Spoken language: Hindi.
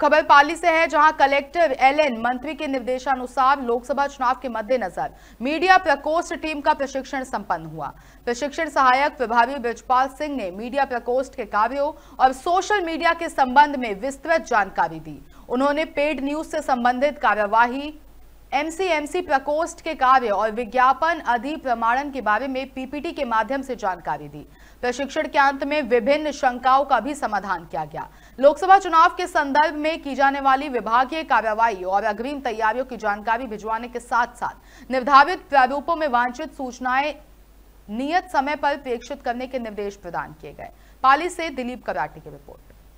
खबर पाली से है जहां कलेक्टर एलएन मंत्री के निर्देशानुसार लोकसभा चुनाव के मद्देनजर मीडिया प्रकोष्ठ टीम का प्रशिक्षण संपन्न हुआ प्रशिक्षण सहायक प्रभावी ब्रजपाल सिंह ने मीडिया प्रकोष्ठ के कार्यो और सोशल मीडिया के संबंध में विस्तृत जानकारी दी उन्होंने पेड न्यूज से संबंधित कार्यवाही एमसीएमसी प्रकोष्ठ के कार्य और विज्ञापन अधिप्रमाणन के बारे में पीपीटी के माध्यम से जानकारी दी प्रशिक्षण के अंत में विभिन्न शंकाओं का भी समाधान किया गया लोकसभा चुनाव के संदर्भ में की जाने वाली विभागीय कार्यवाही और अग्रिम तैयारियों की जानकारी भिजवाने के साथ साथ निर्धारित प्रारूपों में वांछित सूचनाएं नियत समय पर प्रेक्षित करने के निर्देश प्रदान किए गए पाली से दिलीप कराटी की रिपोर्ट